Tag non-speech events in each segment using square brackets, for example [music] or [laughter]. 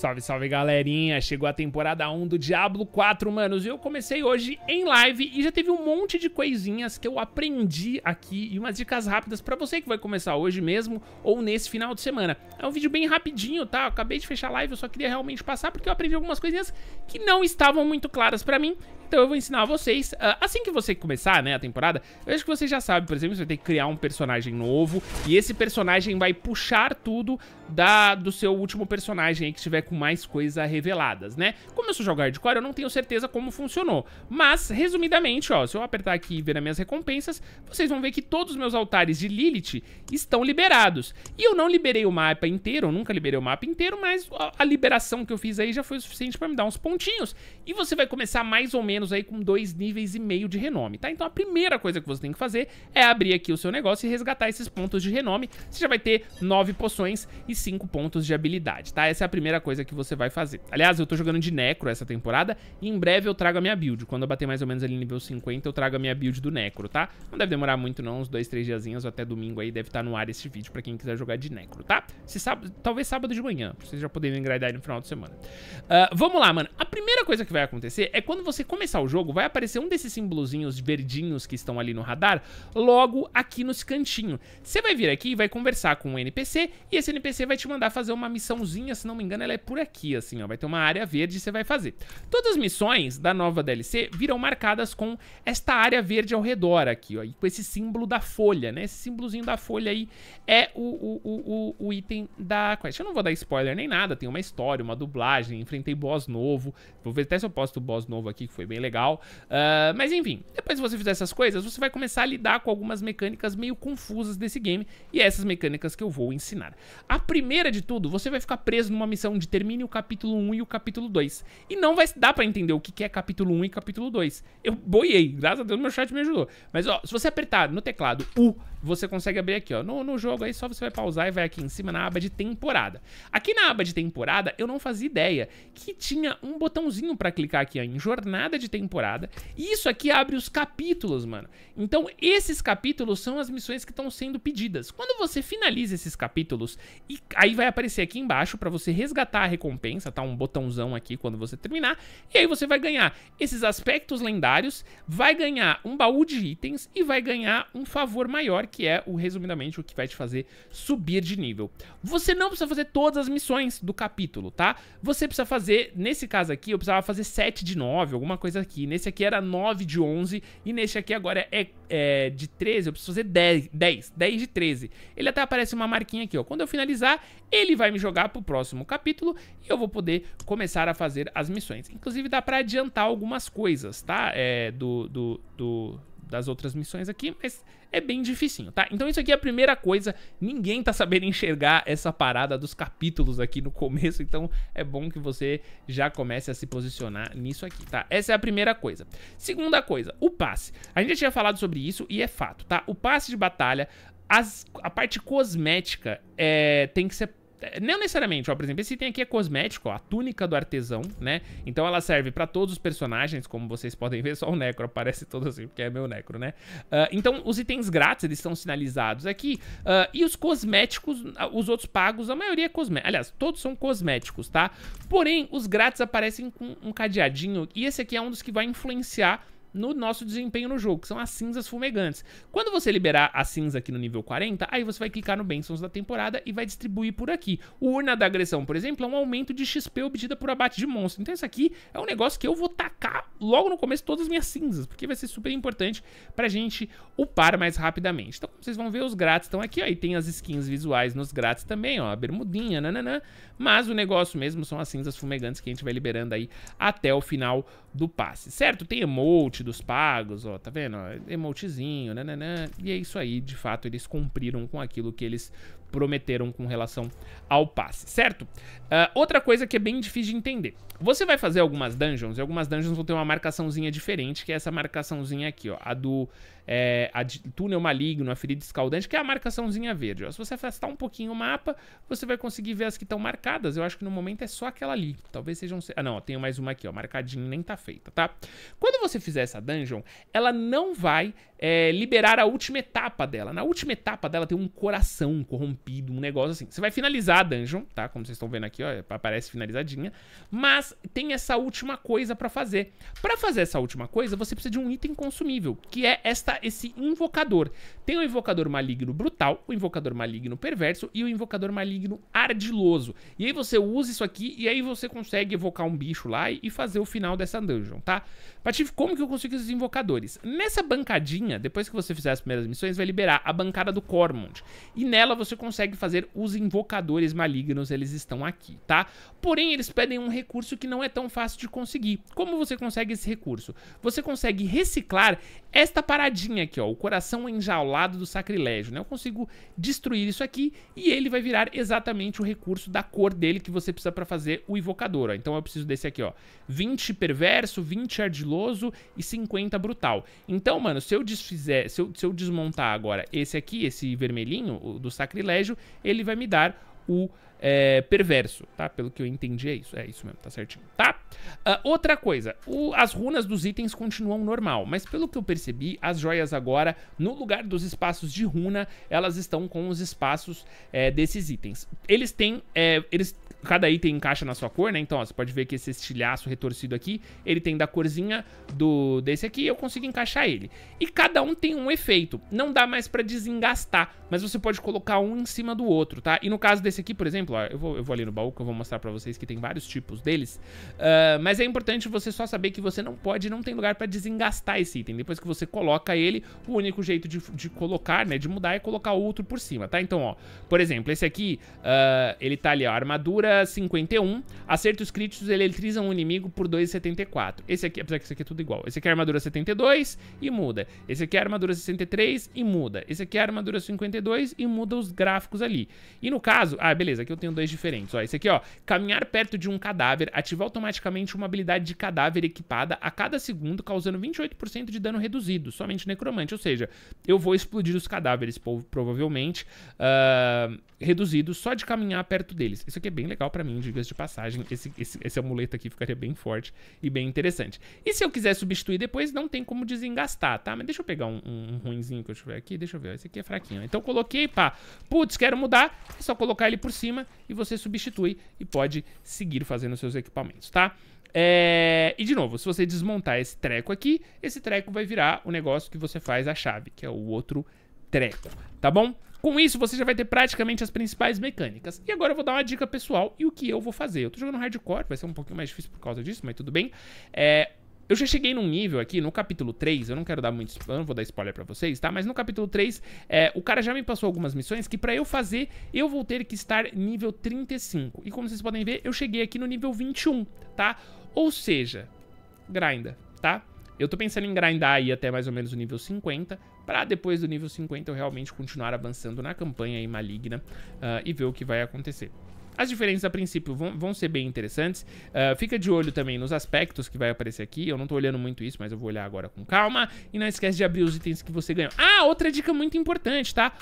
Salve, salve galerinha, chegou a temporada 1 do Diablo 4, manos, eu comecei hoje em live e já teve um monte de coisinhas que eu aprendi aqui e umas dicas rápidas pra você que vai começar hoje mesmo ou nesse final de semana. É um vídeo bem rapidinho, tá? Eu acabei de fechar a live, eu só queria realmente passar porque eu aprendi algumas coisinhas que não estavam muito claras pra mim, então eu vou ensinar a vocês. Ah, assim que você começar, né, a temporada, eu acho que você já sabe, por exemplo, você vai ter que criar um personagem novo e esse personagem vai puxar tudo da, do seu último personagem aí que tiver com mais coisas reveladas, né? Como eu sou jogar hardcore, eu não tenho certeza como funcionou. Mas, resumidamente, ó, se eu apertar aqui e ver as minhas recompensas, vocês vão ver que todos os meus altares de Lilith estão liberados. E eu não liberei o mapa inteiro, eu nunca liberei o mapa inteiro, mas a, a liberação que eu fiz aí já foi o suficiente pra me dar uns pontinhos. E você vai começar mais ou menos aí com dois níveis e meio de renome, tá? Então a primeira coisa que você tem que fazer é abrir aqui o seu negócio e resgatar esses pontos de renome. Você já vai ter nove poções e 35 pontos de habilidade, tá? Essa é a primeira coisa que você vai fazer. Aliás, eu tô jogando de Necro essa temporada e em breve eu trago a minha build. Quando eu bater mais ou menos ali nível 50, eu trago a minha build do Necro, tá? Não deve demorar muito não, uns dois, três diazinhos ou até domingo aí deve estar tá no ar esse vídeo pra quem quiser jogar de Necro, tá? Se sábado, talvez sábado de manhã, pra vocês já poderem engradar no final de semana. Uh, vamos lá, mano. A primeira coisa que vai acontecer é quando você começar o jogo, vai aparecer um desses símbolozinhos verdinhos que estão ali no radar, logo aqui nesse cantinho. Você vai vir aqui e vai conversar com um NPC e esse NPC vai te mandar fazer uma missãozinha, se não me engano, ela é por aqui, assim, ó. Vai ter uma área verde e você vai fazer. Todas as missões da nova DLC viram marcadas com esta área verde ao redor aqui, ó. E com esse símbolo da folha, né? Esse símbolozinho da folha aí é o, o, o, o item da quest. Eu não vou dar spoiler nem nada, tem uma história, uma dublagem, enfrentei boss novo. Vou ver até se eu posto o boss novo aqui, que foi bem legal. Uh, mas enfim, depois que você fizer essas coisas, você vai começar a lidar com algumas mecânicas meio confusas desse game. E é essas mecânicas que eu vou ensinar. A primeira primeira de tudo, você vai ficar preso numa missão de termine o capítulo 1 e o capítulo 2. E não vai dar para entender o que é capítulo 1 e capítulo 2. Eu boiei, graças a Deus meu chat me ajudou. Mas ó, se você apertar no teclado U você consegue abrir aqui, ó. No, no jogo aí, só você vai pausar e vai aqui em cima na aba de temporada. Aqui na aba de temporada, eu não fazia ideia que tinha um botãozinho pra clicar aqui, ó, em jornada de temporada. E isso aqui abre os capítulos, mano. Então, esses capítulos são as missões que estão sendo pedidas. Quando você finaliza esses capítulos, e aí vai aparecer aqui embaixo pra você resgatar a recompensa, tá? Um botãozão aqui quando você terminar. E aí você vai ganhar esses aspectos lendários, vai ganhar um baú de itens e vai ganhar um favor maior que é o resumidamente o que vai te fazer subir de nível. Você não precisa fazer todas as missões do capítulo, tá? Você precisa fazer, nesse caso aqui, eu precisava fazer 7 de 9, alguma coisa aqui. Nesse aqui era 9 de 11 e nesse aqui agora é, é de 13, eu preciso fazer 10, 10, 10 de 13. Ele até aparece uma marquinha aqui, ó. Quando eu finalizar, ele vai me jogar pro próximo capítulo e eu vou poder começar a fazer as missões. Inclusive dá pra adiantar algumas coisas, tá? É, do, do, do, das outras missões aqui, mas é bem dificinho, tá? Então isso aqui é a primeira coisa, ninguém tá sabendo enxergar essa parada dos capítulos aqui no começo, então é bom que você já comece a se posicionar nisso aqui, tá? Essa é a primeira coisa. Segunda coisa, o passe. A gente já tinha falado sobre isso e é fato, tá? O passe de batalha, as, a parte cosmética é, tem que ser é, não necessariamente, ó, por exemplo, esse item aqui é cosmético, ó, a túnica do artesão, né? Então ela serve pra todos os personagens, como vocês podem ver, [laughs] só o Necro aparece todo assim, porque é meu Necro, né? Uh, então os itens grátis, eles estão sinalizados aqui, uh, e os cosméticos, ah, os outros pagos, a maioria é cosmético, aliás, todos são cosméticos, tá? Porém, os grátis aparecem com um cadeadinho, e esse aqui é um dos que vai influenciar no nosso desempenho no jogo, que são as cinzas fumegantes. Quando você liberar a cinza aqui no nível 40, aí você vai clicar no bensons da temporada e vai distribuir por aqui. O Urna da Agressão, por exemplo, é um aumento de XP obtida por abate de monstro. Então isso aqui é um negócio que eu vou tacar logo no começo todas as minhas cinzas, porque vai ser super importante pra gente upar mais rapidamente. Então, vocês vão ver, os grátis estão aqui, ó, e tem as skins visuais nos grátis também, ó, a bermudinha, nananã, mas o negócio mesmo são as cinzas fumegantes que a gente vai liberando aí até o final do passe, certo? Tem emote, dos pagos, ó, tá vendo? Emotezinho, né? E é isso aí, de fato, eles cumpriram com aquilo que eles prometeram com relação ao passe, certo? Uh, outra coisa que é bem difícil de entender. Você vai fazer algumas dungeons, e algumas dungeons vão ter uma marcaçãozinha diferente, que é essa marcaçãozinha aqui, ó. A do é, a túnel maligno, a ferida escaldante, que é a marcaçãozinha verde, ó. Se você afastar um pouquinho o mapa, você vai conseguir ver as que estão marcadas. Eu acho que no momento é só aquela ali. Talvez sejam... Ah, não, ó, tenho mais uma aqui, ó. Marcadinho nem tá feita, tá? Quando você fizer essa dungeon, ela não vai é, liberar a última etapa dela. Na última etapa dela tem um coração corrompido, um negócio assim. Você vai finalizar a dungeon, tá? Como vocês estão vendo aqui, ó, é, aparece finalizadinha. Mas tem essa última coisa pra fazer. Pra fazer essa última coisa, você precisa de um item consumível, que é esta, esse invocador. Tem o invocador maligno brutal, o invocador maligno perverso e o invocador maligno ardiloso. E aí você usa isso aqui e aí você consegue evocar um bicho lá e fazer o final dessa dungeon, tá? Patife, como que eu consigo esses invocadores? Nessa bancadinha caixinha, depois que você fizer as primeiras missões, vai liberar a bancada do Cormund. E nela você consegue fazer os invocadores malignos, eles estão aqui, tá? Porém, eles pedem um recurso que não é tão fácil de conseguir. Como você consegue esse recurso? Você consegue reciclar esta paradinha aqui, ó, o coração enjaulado do sacrilégio, né? Eu consigo destruir isso aqui e ele vai virar exatamente o recurso da cor dele que você precisa para fazer o invocador, ó. Então eu preciso desse aqui, ó, 20 perverso, 20 ardiloso e 50 brutal. Então, mano, se eu destruir desfizer, se eu, se eu desmontar agora esse aqui, esse vermelhinho o, do sacrilégio, ele vai me dar o é, perverso, tá? Pelo que eu entendi, é isso. É isso mesmo, tá certinho, tá? Uh, outra coisa, o, as runas dos itens continuam normal, mas pelo que eu percebi, as joias agora, no lugar dos espaços de runa, elas estão com os espaços é, desses itens. Eles têm... É, eles cada item encaixa na sua cor, né? Então, ó, você pode ver que esse estilhaço retorcido aqui, ele tem da corzinha do desse aqui, eu consigo encaixar ele. E cada um tem um efeito. Não dá mais pra desengastar, mas você pode colocar um em cima do outro, tá? E no caso desse aqui, por exemplo, eu vou, eu vou ali no baú que eu vou mostrar pra vocês que tem vários tipos deles. Uh, mas é importante você só saber que você não pode, não tem lugar pra desengastar esse item. Depois que você coloca ele, o único jeito de, de colocar, né, de mudar é colocar outro por cima, tá? Então, ó, por exemplo, esse aqui, uh, ele tá ali, ó, armadura 51, acertos críticos eletrizam um inimigo por 2,74. Esse aqui, apesar que isso aqui é tudo igual. Esse aqui é armadura 72 e muda. Esse aqui é armadura 63 e muda. Esse aqui é armadura 52 e muda os gráficos ali. E no caso, ah, beleza, aqui eu tenho dois diferentes. Ó, esse aqui, ó. Caminhar perto de um cadáver ativa automaticamente uma habilidade de cadáver equipada a cada segundo, causando 28% de dano reduzido, somente necromante. Ou seja, eu vou explodir os cadáveres, provavelmente, uh, ah, reduzido só de caminhar perto deles. Isso aqui é bem legal para mim, diga de passagem. Esse, esse, esse amuleto aqui ficaria bem forte e bem interessante. E se eu quiser substituir depois, não tem como desengastar, tá? Mas deixa eu pegar um, um, um ruinzinho que eu tiver aqui. Deixa eu ver. Esse aqui é fraquinho. Então coloquei, pá. Putz, quero mudar. É só colocar ele por cima e você substitui e pode seguir fazendo seus equipamentos, tá? É... E de novo, se você desmontar esse treco aqui, esse treco vai virar o negócio que você faz a chave, que é o outro treco, tá bom? Com isso, você já vai ter praticamente as principais mecânicas. E agora eu vou dar uma dica pessoal e o que eu vou fazer. Eu tô jogando hardcore, vai ser um pouquinho mais difícil por causa disso, mas tudo bem. É, eu já cheguei num nível aqui, no capítulo 3, eu não quero dar muito, eu não vou dar spoiler pra vocês, tá? Mas no capítulo 3, é, o cara já me passou algumas missões que pra eu fazer, eu vou ter que estar nível 35. E como vocês podem ver, eu cheguei aqui no nível 21, tá? Ou seja, grinda, tá? Eu tô pensando em grindar aí até mais ou menos o nível 50, para depois do nível 50 eu realmente continuar avançando na campanha aí maligna uh, e ver o que vai acontecer. As diferenças, a princípio, vão, vão ser bem interessantes. Uh, fica de olho também nos aspectos que vai aparecer aqui. Eu não tô olhando muito isso, mas eu vou olhar agora com calma. E não esquece de abrir os itens que você ganhou. Ah, outra dica muito importante, tá?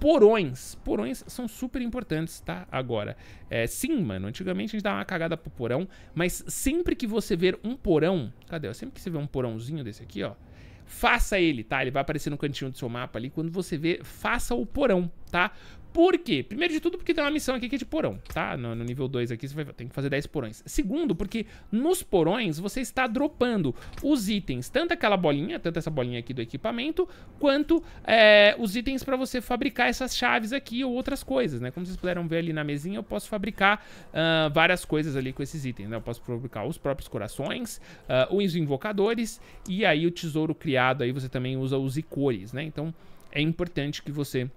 Porões. Porões são super importantes, tá? Agora. É, sim, mano, antigamente a gente dava uma cagada pro porão, mas sempre que você ver um porão... Cadê? Sempre que você ver um porãozinho desse aqui, ó faça ele, tá? Ele vai aparecer no cantinho do seu mapa ali. Quando você ver, faça o porão, tá? Por quê? Primeiro de tudo, porque tem uma missão aqui que é de porão, tá? No, no nível 2 aqui você vai que fazer 10 porões. Segundo, porque nos porões você está dropando os itens, tanto aquela bolinha, tanto essa bolinha aqui do equipamento, quanto é, os itens para você fabricar essas chaves aqui ou outras coisas, né? Como vocês puderam ver ali na mesinha, eu posso fabricar uh, várias coisas ali com esses itens, né? Eu posso fabricar os próprios corações, uh, os invocadores e aí o tesouro criado, aí você também usa os icores, né? Então é importante que você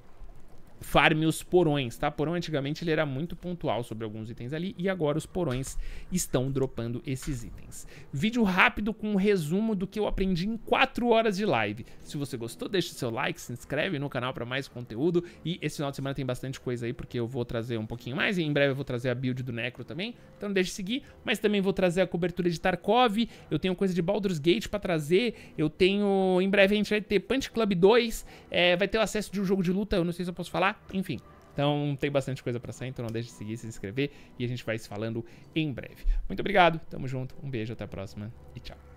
farme os porões, tá? Porão antigamente ele era muito pontual sobre alguns itens ali e agora os porões estão dropando esses itens. Vídeo rápido com um resumo do que eu aprendi em 4 horas de live. Se você gostou, deixa o seu like, se inscreve no canal para mais conteúdo e esse final de semana tem bastante coisa aí porque eu vou trazer um pouquinho mais e em breve eu vou trazer a build do Necro também, então deixa deixe de seguir, mas também vou trazer a cobertura de Tarkov, eu tenho coisa de Baldur's Gate para trazer, eu tenho em breve a gente vai ter Punch Club 2, é, vai ter o acesso de um jogo de luta, eu não sei se eu posso falar, enfim. Então tem bastante coisa para sair, então não deixe de seguir, se inscrever e a gente vai se falando em breve. Muito obrigado, tamo junto, um beijo, até a próxima e tchau.